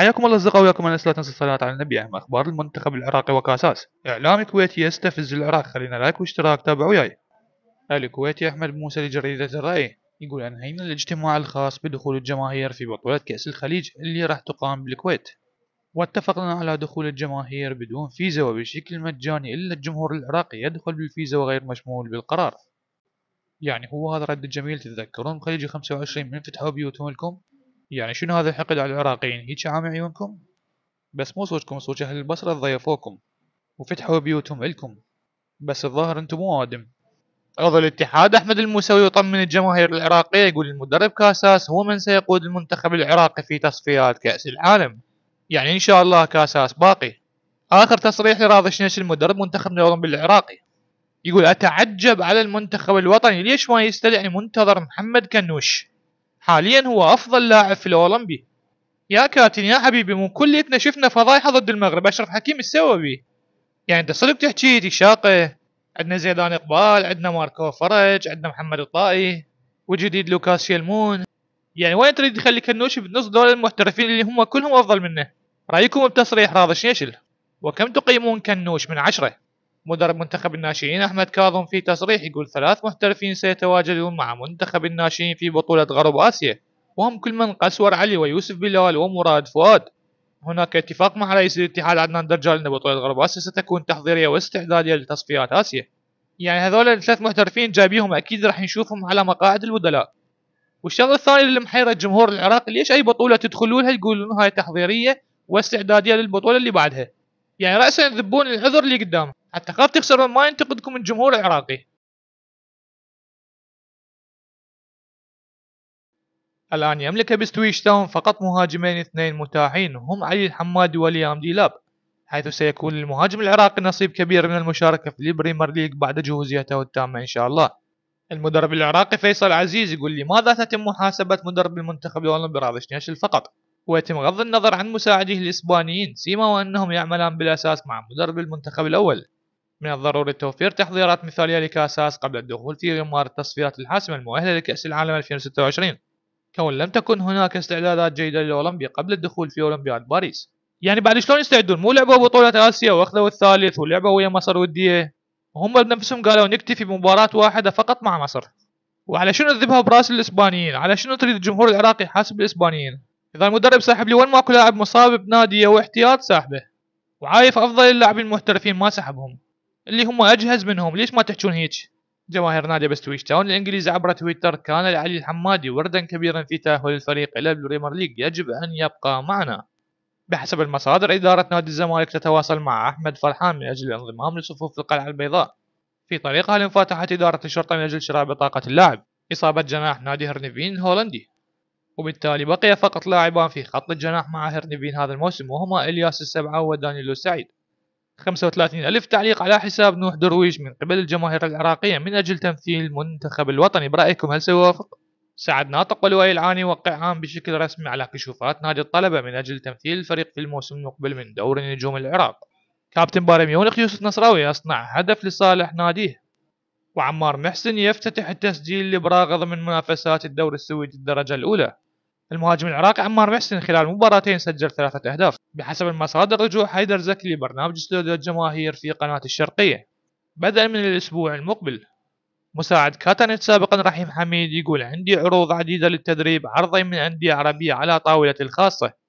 حياكم الله اصدقائي وياكم الناس لا تنسوا الصلاه على النبي اهم اخبار المنتخب العراقي وكاساس اعلام كويتي يستفز العراق خلينا لايك واشتراك تابعوا وياي الكويتي احمد موسى لجريده الراي يقول انهينا الاجتماع الخاص بدخول الجماهير في بطوله كاس الخليج اللي راح تقام بالكويت واتفقنا على دخول الجماهير بدون فيزا وبشكل مجاني الا الجمهور العراقي يدخل بالفيزا وغير مشمول بالقرار يعني هو هذا رد الجميل تتذكرون خليجي 25 من فتحوا بيوتهم لكم يعني شنو هذا الحقد على العراقيين هيك عام عيونكم بس مو صوتكم صوت اهل البصره ضيفوكم وفتحوا بيوتهم الكم بس الظاهر انتم مو ادم رضا الاتحاد احمد الموسوي يطمن الجماهير العراقيه يقول المدرب كاساس هو من سيقود المنتخب العراقي في تصفيات كاس العالم يعني ان شاء الله كاساس باقي اخر تصريح لراضي شنيش المدرب منتخب نيورومبي العراقي يقول اتعجب على المنتخب الوطني ليش ما يستدعي منتظر محمد كنوش حاليا هو أفضل لاعب في الأولمبي يا كاتن يا حبيبي من كليتنا شفنا فضايحة ضد المغرب أشرف حكيم ايش سوى بيه يعني انت صدق تحكي شاقة عندنا زيدان إقبال عندنا ماركو فرج عندنا محمد الطائي وجديد لوكاس يلمون يعني وين تريد تخلي كنوشي بالنص دول المحترفين اللي هم كلهم أفضل منه رأيكم بتصريح راضي شيشل وكم تقيمون كنوش من عشرة مدرب منتخب الناشئين أحمد كاظم في تصريح يقول ثلاث محترفين سيتواجدون مع منتخب الناشئين في بطولة غرب آسيا وهم كل من قسور علي ويوسف بلال ومراد فؤاد هناك اتفاق مع رئيس الاتحاد عدنان درجال أن بطولة غرب آسيا ستكون تحضيرية واستعدادية لتصفيات آسيا يعني هذول الثلاث محترفين جايبيهم أكيد راح نشوفهم على مقاعد البدلاء والشغله الثانيه اللي محيره الجمهور العراقي ليش اي بطوله تدخلونها يقولون هاي تحضيريه واستعداديه للبطوله اللي بعدها يعني راسا يذبون العذر اللي قدامه حتى خاف تخسر ما ينتقدكم الجمهور العراقي الآن يملك بستويش تاون فقط مهاجمين اثنين متاحين هم علي الحمادي وليام ديلاب حيث سيكون للمهاجم العراقي نصيب كبير من المشاركة في البريمير ليج بعد جهوزيته التامة إن شاء الله المدرب العراقي فيصل عزيز يقول لماذا تتم محاسبة مدرب المنتخب الأولمبي رادشنيشل فقط ويتم غض النظر عن مساعديه الإسبانيين سيما وأنهم يعملان بالأساس مع مدرب المنتخب الأول من الضروري توفير تحضيرات مثالية لكاساس قبل الدخول في غمار التصفيات الحاسمة المؤهلة لكأس العالم 2026 كون لم تكن هناك استعدادات جيدة للأولمبيا قبل الدخول في أولمبياد باريس يعني بعد شلون يستعدون مو لعبوا بطولة آسيا وأخذوا الثالث ولعبوا ويا مصر ودية هم بنفسهم قالوا نكتفي بمباراة واحدة فقط مع مصر وعلى شنو تذبها براس الإسبانيين على شنو تريد الجمهور العراقي يحاسب الإسبانيين إذا المدرب ساحب لي وين ماكو لاعب مصاب بناديه واحتياط ساحبه وعايف أفضل اللاعبين المحترفين ما سحبهم اللي هم أجهز منهم ليش ما تحجون هيك جماهير نادي بستويش تاون الإنجليزي عبر تويتر كان العلي الحمادي وردا كبيرا في تأهل الفريق إلى البريمير ليج يجب أن يبقى معنا بحسب المصادر إدارة نادي الزمالك تتواصل مع أحمد فرحان من أجل الانضمام لصفوف القلعة البيضاء في طريقها لمفاتحة إدارة الشرطة من أجل شراء بطاقة اللاعب إصابة جناح نادي هرنفين الهولندي وبالتالي بقي فقط لاعبان في خط الجناح مع هرنفين هذا الموسم وهما إلياس السبعة ودانيلو سعيد 35 ألف تعليق على حساب نوح درويش من قبل الجماهير العراقية من أجل تمثيل المنتخب الوطني برأيكم هل سيوافق؟ سعد ناطق ولوي العاني وقع عام بشكل رسمي على كشوفات نادي الطلبة من أجل تمثيل الفريق في الموسم المقبل من دور نجوم العراق كابتن بايرن ميونخ يوسف نصراوي يصنع هدف لصالح ناديه وعمار محسن يفتتح التسجيل لبراغض ضمن منافسات الدوري السويدي الدرجة الأولى المهاجم العراقي عمار محسن خلال مباراتين سجل ثلاثة أهداف بحسب المصادر رجوع حيدر زكي لبرنامج استوديو الجماهير في قناة الشرقية بدءا من الأسبوع المقبل مساعد كاتانيت سابقا رحيم حميد يقول عندي عروض عديدة للتدريب عرضين من أندية عربية على طاولة الخاصة